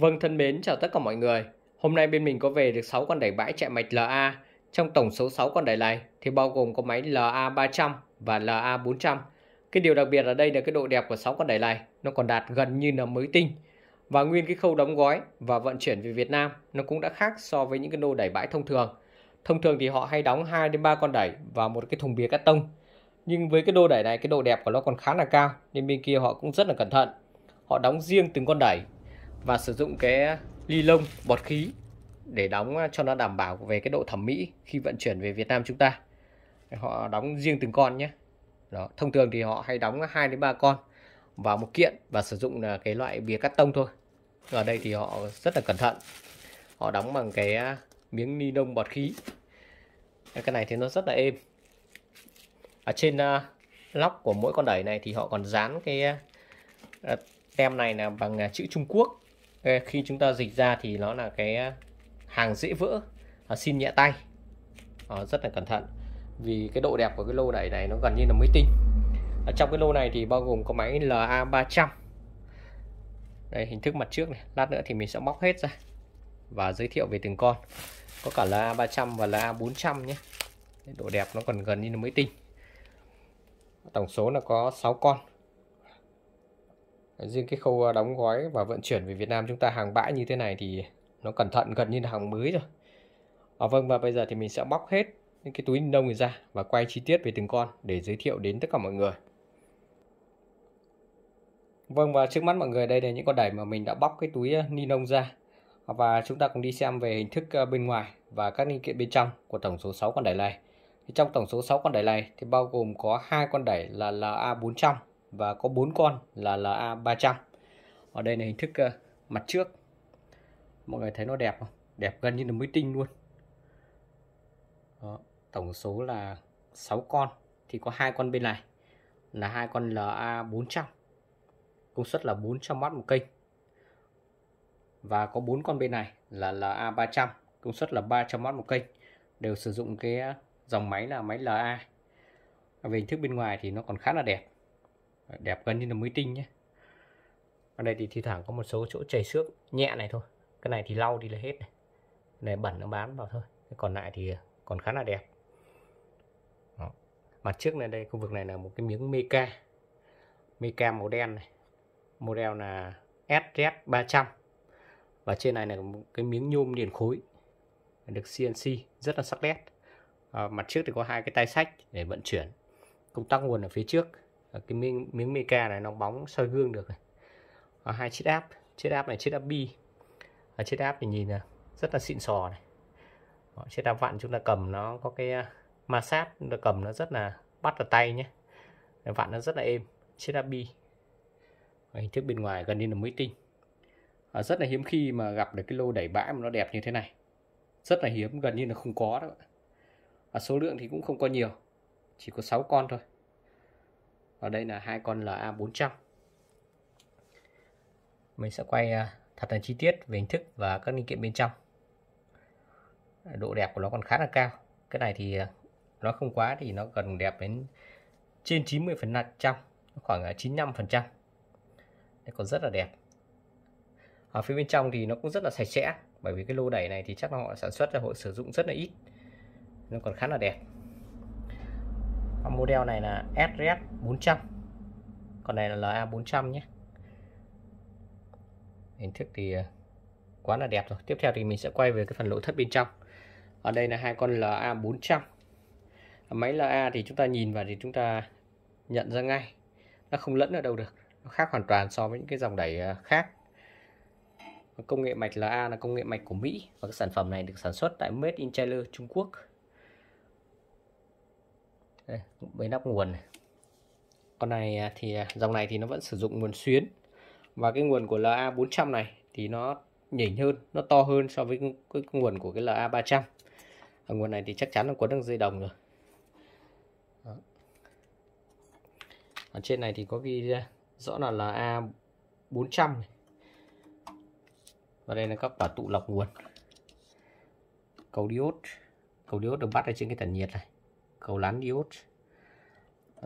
Vâng thân mến, chào tất cả mọi người. Hôm nay bên mình có về được 6 con đẩy bãi chạy mạch LA. Trong tổng số 6 con đẩy này thì bao gồm có máy LA300 và LA400. Cái điều đặc biệt ở đây là cái độ đẹp của 6 con đẩy này nó còn đạt gần như là mới tinh. Và nguyên cái khâu đóng gói và vận chuyển về Việt Nam nó cũng đã khác so với những cái nô đẩy bãi thông thường. Thông thường thì họ hay đóng 2 đến 3 con đẩy và một cái thùng bìa cắt tông. Nhưng với cái đô đẩy này cái độ đẹp của nó còn khá là cao nên bên kia họ cũng rất là cẩn thận. Họ đóng riêng từng con đẩy và sử dụng cái ly lông bọt khí để đóng à, cho nó đảm bảo về cái độ thẩm mỹ khi vận chuyển về Việt Nam chúng ta họ đóng riêng từng con nhé đó thông thường thì họ hay đóng 2 đến 3 con vào một kiện và sử dụng là cái loại bìa cắt tông thôi ở đây thì họ rất là cẩn thận họ đóng bằng cái à, miếng ni lông bọt khí cái này thì nó rất là êm ở trên uh, lóc của mỗi con đẩy này thì họ còn dán cái tem này là bằng chữ Trung Quốc khi chúng ta dịch ra thì nó là cái à, hàng dễ vỡ à, xin nhẹ tay à, rất là cẩn thận vì cái độ đẹp của cái lô đẩy này nó gần như là mới tinh ở trong cái lô này thì bao gồm có máy LA 300 đây hình thức mặt trước này lát nữa thì mình sẽ bóc hết ra và giới thiệu về từng con có cả LA 300 và LA 400 nhé độ đẹp nó còn gần như là mới tinh tổng số là có 6 con riêng cái khâu ờ, đóng gói và vận chuyển về Việt Nam chúng ta hàng bãi như thế này thì nó cẩn thận gần như là hàng mới rồi à, vâng và bây giờ thì mình sẽ bóc hết những cái túi nông này ra và quay chi tiết về từng con để giới thiệu đến tất cả mọi người Vâng và trước mắt mọi người đây là những con đẩy mà mình đã bóc cái túi ờ, ni lông ra và chúng ta cùng đi xem về hình thức bên ngoài và các linh kiện bên trong của tổng số 6 con đẩy này. Thì trong tổng số 6 con đẩy này thì bao gồm có hai con đẩy là LA400 và có bốn con là LA300 ở đây là hình thức ờ, mặt trước mọi người thấy nó đẹp không đẹp gần như là mới tinh luôn Đó. tổng số là 6 con thì có hai con bên này là hai con LA400 công suất là 400W một kênh và có bốn con bên này là LA300 công suất là 300W một kênh đều sử dụng cái ờ, dòng máy là máy LA về hình thức bên ngoài thì nó còn khá là đẹp đẹp gần như là mới tinh nhé ở đây thì thi thoảng có một số chỗ chảy xước nhẹ này thôi cái này thì lau đi là hết này cái này bẩn nó bám vào thôi cái còn lại thì còn khá là đẹp Đó. mặt trước này đây khu vực này là một cái miếng meca meca màu đen này model là SZ 300 và trên này là một cái miếng nhôm liền khối được CNC rất là sắc nét à, mặt trước thì có hai cái tay sách để vận chuyển công tắc nguồn ở phía trước Ờ, cái miếng miếng mica này nó bóng soi gương được này. hai chiếc áp chiếc áp này chiếc áp bi à, chiếc áp thì nhìn là rất là xịn sò này Đó, chiếc áp vặn chúng ta cầm nó có cái à, ma sát chúng ta cầm nó rất là bắt vào tay nhé vặn nó rất là êm chiếc áp bi hình thức bên ngoài gần như là mới tinh à, rất là hiếm khi mà gặp được cái lô đẩy bãi mà nó đẹp như thế này rất là hiếm gần như là không có đó à, số lượng thì cũng không có nhiều chỉ có 6 con thôi và đây là hai con LA 400 mình sẽ quay à, thật là chi tiết về hình thức và các linh kiện bên trong độ đẹp của nó còn khá là cao cái này thì à, nó không quá thì nó gần đẹp đến trên 90 à, phần trăm khoảng 95 phần trăm nó còn rất là đẹp ở phía bên trong thì nó cũng rất là sạch sẽ bởi vì cái lô đẩy này thì chắc là họ sản xuất ra họ sử dụng rất là ít nó còn khá là đẹp Ờ, model này là SRS 400 còn này là LA 400 nhé hình thức thì ờ, quá là đẹp rồi tiếp theo thì mình sẽ quay về cái phần nội thất bên trong ở đây là hai con LA 400 máy LA thì chúng ta nhìn vào thì chúng ta nhận ra ngay nó không lẫn ở đâu được nó khác hoàn toàn so với những cái dòng đẩy ờ, khác công nghệ mạch LA là công nghệ mạch của Mỹ và cái sản phẩm này được sản xuất tại Made in China Trung Quốc đây, nắp nguồn này. con này à, thì à, dòng này thì nó vẫn sử dụng nguồn xuyến và cái nguồn của LA 400 này thì nó nhỉnh hơn nó to hơn so với cái nguồn của cái LA 300 ở nguồn này thì chắc chắn là quấn được dây đồng rồi Đó. ở trên này thì có ghi à, rõ là LA 400 này. và đây là các quả tụ lọc nguồn cầu diode cầu diode được bắt ở trên cái tản nhiệt này cầu lán diode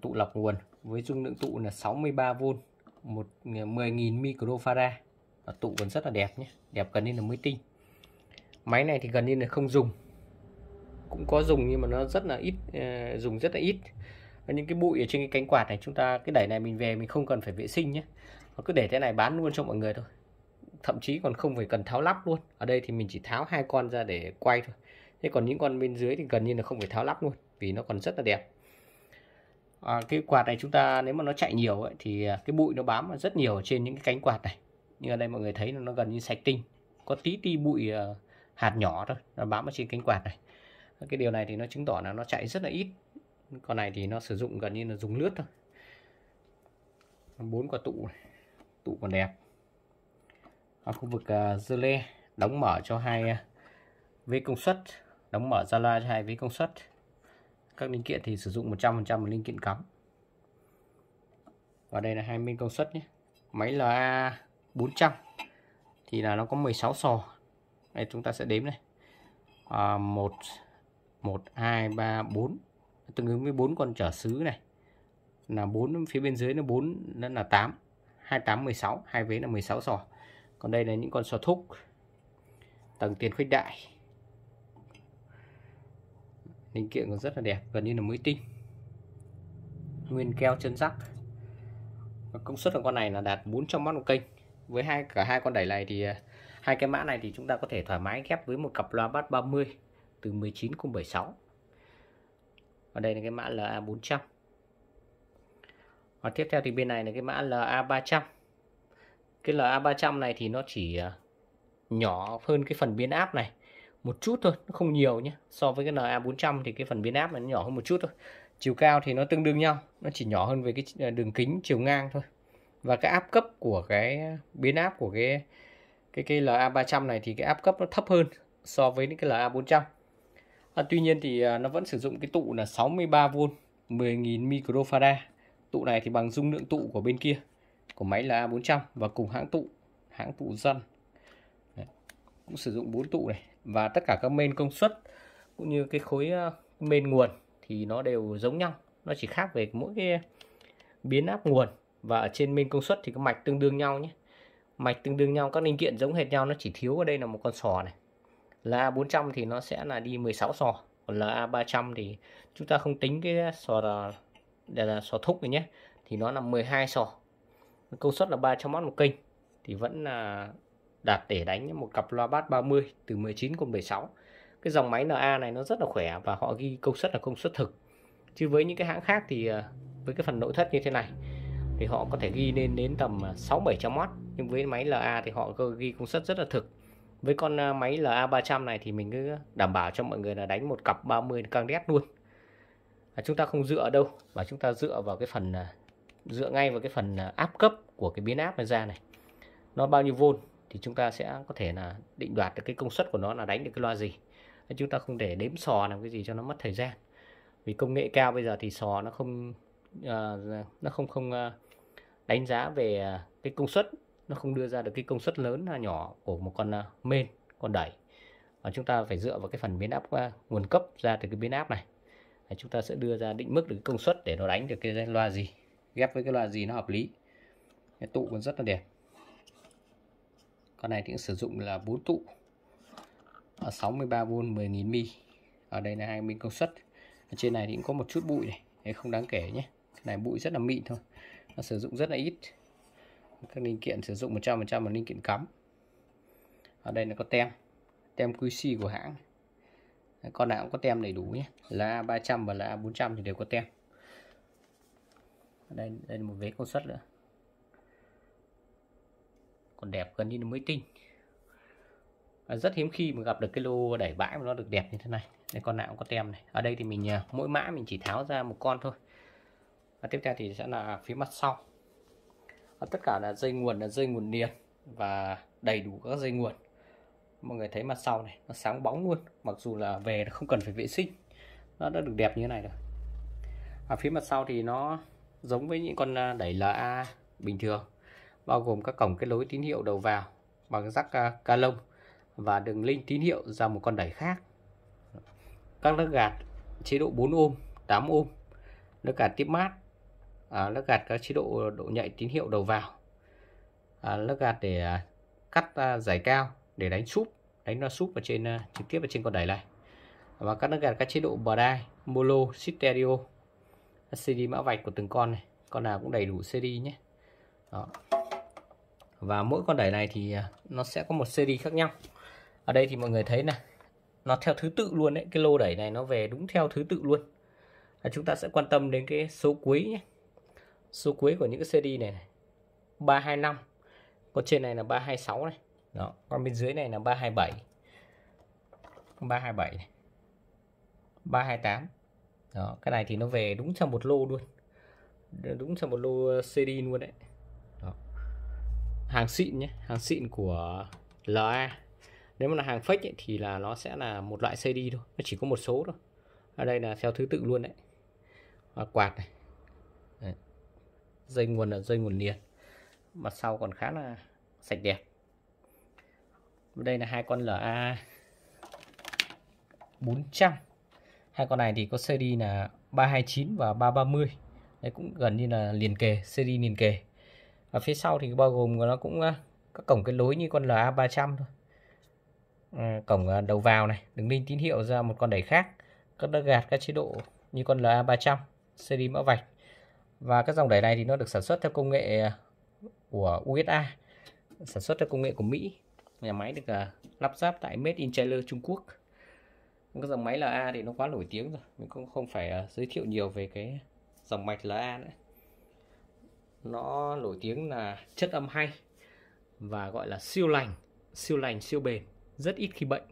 tụ lọc nguồn với dung lượng tụ là 63V một 10.000 ờ, microfarad và tụ còn rất là đẹp nhé đẹp gần như là mới tinh máy này thì gần như là không dùng cũng có dùng nhưng mà nó rất là ít ờ, dùng rất là ít và những cái bụi ở trên cái cánh quạt này chúng ta cái đẩy này mình về mình không cần phải vệ sinh nhé nó cứ để thế này bán luôn cho mọi người thôi thậm chí còn không phải cần tháo lắp luôn ở đây thì mình chỉ tháo hai con ra để quay thôi thế còn những con bên dưới thì gần như là không phải tháo lắp luôn vì nó còn rất là đẹp à, cái quạt này chúng ta nếu mà nó chạy nhiều ấy, thì à, cái bụi nó bám rất nhiều trên những cái cánh quạt này nhưng ở đây mọi người thấy nó gần như sạch tinh có tí ti bụi à, hạt nhỏ thôi nó bám ở trên cánh quạt này cái điều này thì nó chứng tỏ là nó chạy rất là ít con này thì nó sử dụng gần như là dùng lướt thôi bốn quả tụ tụ còn đẹp ở khu vực uh, à, dơ lê đóng mở cho hai uh, với công suất đóng mở ra la cho hai với công suất các linh kiện thì sử dụng 100% linh kiện cắm và đây là hai bên công suất nhé máy là 400 thì là nó có 16 sò đây chúng ta sẽ đếm này à, 1 1 2 3 4 tương ứng với 4 con trở xứ này là 4 phía bên dưới nó 4 nó là 8 28 16 hai vế là 16 sò còn đây là những con sò thúc tầng tiền khuếch đại linh kiện còn rất là đẹp gần như là mới tinh nguyên keo chân rắc và công suất của con này là đạt 400 mắt một kênh với hai cả hai con đẩy này thì à, hai cái mã này thì chúng ta có thể thoải mái ghép với một cặp loa bass 30 từ 19 cùng 76 Ở đây là cái mã LA 400 và tiếp theo thì bên này là cái mã LA 300 cái LA 300 này thì nó chỉ à, nhỏ hơn cái phần biến áp này một chút thôi nó không nhiều nhé so với cái NA400 thì cái phần biến áp nó nhỏ hơn một chút thôi chiều cao thì nó tương đương nhau nó chỉ nhỏ hơn về cái ờ, đường kính chiều ngang thôi và cái áp cấp của cái biến áp của cái cái cái LA300 này thì cái áp cấp nó thấp hơn so với những cái LA400 à, tuy nhiên thì ờ, nó vẫn sử dụng cái tụ là 63V 10.000 microfarad tụ này thì bằng dung lượng tụ của bên kia của máy la A400 và cùng hãng tụ hãng tụ dân cũng sử dụng bốn tụ này và tất cả các main công suất cũng như cái khối ờ, main nguồn thì nó đều giống nhau nó chỉ khác về mỗi cái biến áp nguồn và ở trên main công suất thì các mạch tương đương nhau nhé mạch tương đương nhau các linh kiện giống hệt nhau nó chỉ thiếu ở đây là một con sò này là 400 thì nó sẽ là đi 16 sò còn là 300 thì chúng ta không tính cái sò là, là, là sò thúc này nhé thì nó là 12 sò công suất là 300 w một kênh thì vẫn là đặt để đánh một cặp loa bass 30 từ 19 cùng 16 cái dòng máy NA này nó rất là khỏe và họ ghi công suất là công suất thực chứ với những cái hãng khác thì ờ, với cái phần nội thất như thế này thì họ có thể ghi lên đến tầm 6 ờ, 700W nhưng với máy LA thì họ ghi công suất rất là thực với con ờ, máy LA 300 này thì mình cứ đảm bảo cho mọi người là đánh một cặp 30 càng đét luôn à, chúng ta không dựa đâu mà chúng ta dựa vào cái phần dựa ngay vào cái phần áp cấp của cái biến áp này ra này nó bao nhiêu vôn thì chúng ta sẽ có thể là định đoạt được cái công suất của nó là đánh được cái loa gì chúng ta không để đếm sò làm cái gì cho nó mất thời gian vì công nghệ cao bây giờ thì sò nó không uh, nó không không uh, đánh giá về ờ, cái công suất nó không đưa ra được cái công suất lớn là nhỏ của một con uh, con đẩy và chúng ta phải dựa vào cái phần biến áp uh, nguồn cấp ra từ cái biến áp này Đấy, chúng ta sẽ đưa ra định mức được công suất để nó đánh được cái loa gì ghép với cái loa gì nó hợp lý cái tụ còn rất là đẹp con này thì cũng sử dụng là bốn tụ 63V 10.000 mi ở đây là 20 công suất ở trên này thì cũng có một chút bụi này Đấy, không đáng kể nhé cái này bụi rất là mịn thôi nó sử dụng rất là ít các linh kiện sử dụng 100% là linh kiện cắm ở đây là có tem tem QC của hãng con nào cũng có tem đầy đủ nhé là A300 và là A400 thì đều có tem đây đây là một vế công suất nữa còn đẹp gần như là mới tinh à, rất hiếm khi mà gặp được cái lô đẩy bãi mà nó được đẹp như thế này đây con nào cũng có tem này ở đây thì mình à, mỗi mã mình chỉ tháo ra một con thôi và tiếp theo thì sẽ là phía mặt sau và tất cả là dây nguồn là dây nguồn liền và đầy đủ các dây nguồn mọi người thấy mặt sau này nó sáng bóng luôn mặc dù là về nó không cần phải vệ sinh nó đã được đẹp như thế này rồi ở à, phía mặt sau thì nó giống với những con à, đẩy là bình thường bao gồm các cổng kết nối tín hiệu đầu vào bằng rắc ca lông và đường link tín hiệu ra một con đẩy khác. Các lớp gạt chế độ 4 ôm, 8 ôm, lớp gạt tiếp mát, à, lớp gạt các chế độ độ nhạy tín hiệu đầu vào, à, lớp gạt để à, cắt à, giải cao để đánh súp, đánh nó súp vào trên à, trực tiếp vào trên con đẩy này và các lớp gạt các chế độ bờ đai, molo, stereo, CD mã vạch của từng con này, con nào cũng đầy đủ cd nhé. Đó và mỗi con đẩy này thì à, nó sẽ có một series khác nhau ở đây thì mọi người thấy này nó theo thứ tự luôn đấy cái lô đẩy này nó về đúng theo thứ tự luôn à, chúng ta sẽ quan tâm đến cái số cuối nhé số cuối của những cái series này, này 325 con trên này là 326 này đó con bên dưới này là 327 327 này 328 đó cái này thì nó về đúng trong một lô luôn đúng trong một lô series luôn đấy hàng xịn nhé hàng xịn của LA nếu mà là hàng fake ấy, thì là nó sẽ là một loại CD thôi nó chỉ có một số thôi ở đây là theo thứ tự luôn đấy à, quạt này dây nguồn là dây nguồn liền mặt sau còn khá là sạch đẹp đây là hai con LA 400 hai con này thì có CD là 329 và 330 đấy cũng gần như là liền kề CD liền kề ở phía sau thì bao gồm nó cũng các cổng kết nối như con LA 300 thôi ờ, cổng à, đầu vào này đường link tín hiệu ra một con đẩy khác các đã gạt các chế độ như con LA 300 CD mã vạch và các dòng đẩy này thì nó được sản xuất theo công nghệ à, của USA sản xuất theo công nghệ của Mỹ nhà máy được à, lắp ráp tại Made in China Trung Quốc các dòng máy LA thì nó quá nổi tiếng rồi mình cũng không phải giới thiệu nhiều về cái dòng mạch LA nữa nó nổi tiếng là chất âm hay và gọi là siêu lành siêu lành siêu bền rất ít khi bệnh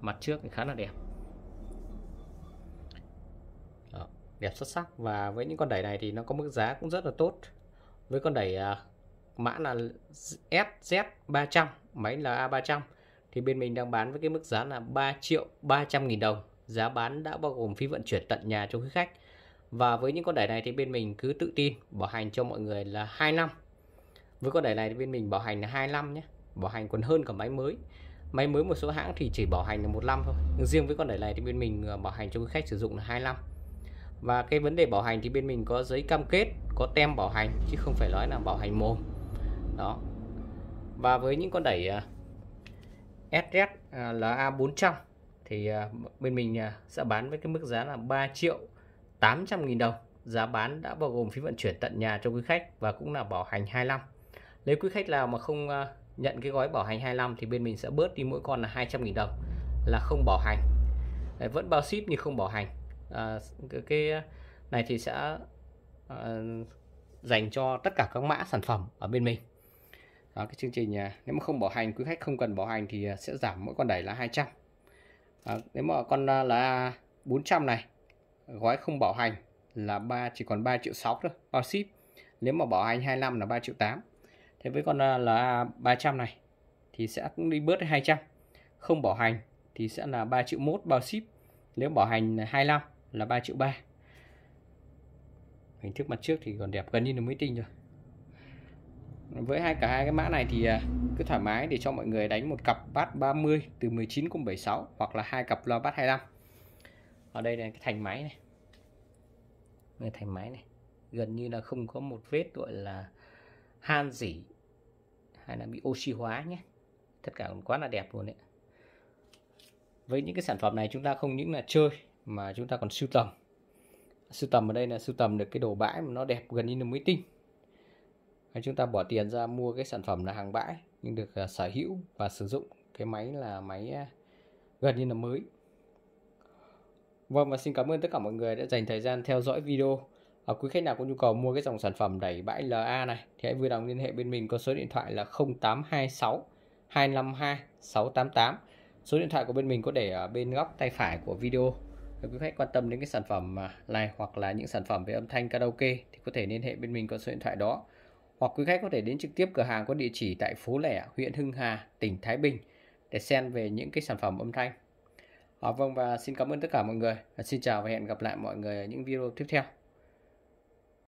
mặt trước thì khá là đẹp Đó, đẹp xuất sắc và với những con đẩy này thì nó có mức giá cũng rất là tốt với con đẩy à, mã là SZ300 máy là A300 thì bên mình đang bán với cái mức giá là 3 triệu 300 nghìn đồng giá bán đã bao gồm phí vận chuyển tận nhà cho quý khách và với những con đẩy này thì bên mình cứ tự tin bảo hành cho mọi người là 2 năm với con đẩy này thì bên mình bảo hành là 2 năm nhé bảo hành còn hơn cả máy mới máy mới một số hãng thì chỉ bảo hành là một năm thôi nhưng riêng với con đẩy này thì bên mình ờ, bảo hành cho khách sử dụng là 2 năm và cái vấn đề bảo hành thì bên mình có giấy cam kết có tem bảo hành chứ không phải nói là bảo hành mồm đó và với những con đẩy SSLA 400 thì ờ, bên mình ờ, sẽ bán với cái mức giá là 3 triệu 800.000 đồng. Giá bán đã bao gồm phí vận chuyển tận nhà cho quý khách và cũng là bảo hành 25. Nếu quý khách nào mà không à, nhận cái gói bảo hành 25 thì bên mình sẽ bớt đi mỗi con là 200.000 đồng là không bảo hành. Đấy, vẫn bao ship nhưng không bảo hành. À, cái này thì sẽ à, dành cho tất cả các mã sản phẩm ở bên mình. Đó, cái chương trình à, nếu mà không bảo hành quý khách không cần bảo hành thì à, sẽ giảm mỗi con đẩy là 200. À, nếu mà con là 400 này gói không bảo hành là 3 chỉ còn 3 triệu 6 thôi bao ship nếu mà bảo hành 2 năm là 3 triệu 8 thế với con à, là 300 này thì sẽ cũng đi bớt 200 không bảo hành thì sẽ là 3 triệu 1 bao ship nếu bảo hành 2 năm là 3 triệu 3 hình thức mặt trước thì còn đẹp gần như là mới tinh rồi với hai cả hai cái mã này thì à, cứ thoải mái để cho mọi người đánh một cặp bát 30 từ 19,76 hoặc là hai cặp loa bát 25 ở đây là cái thành máy này người thành máy này gần như là không có một vết gọi là han dỉ hay là bị oxy hóa nhé tất cả quá là đẹp luôn đấy với những cái sản phẩm này chúng ta không những là chơi mà chúng ta còn sưu tầm sưu tầm ở đây là sưu tầm được cái đồ bãi mà nó đẹp gần như là mới tinh hay chúng ta bỏ tiền ra mua cái sản phẩm là hàng bãi nhưng được à, sở hữu và sử dụng cái máy là máy à, gần như là mới Vâng và xin cảm ơn tất cả mọi người đã dành thời gian theo dõi video. À, quý khách nào có nhu cầu mua cái dòng sản phẩm đẩy bãi LA này thì hãy vui lòng liên hệ bên mình có số điện thoại là 0826 252 688. Số điện thoại của bên mình có để ở bên góc tay phải của video. Nếu quý khách quan tâm đến cái sản phẩm này hoặc là những sản phẩm về âm thanh karaoke thì có thể liên hệ bên mình có số điện thoại đó. Hoặc quý khách có thể đến trực tiếp cửa hàng có địa chỉ tại phố Lẻ, huyện Hưng Hà, tỉnh Thái Bình để xem về những cái sản phẩm âm thanh. À, vâng và xin cảm ơn tất cả mọi người. À, xin chào và hẹn gặp lại mọi người ở những video tiếp theo.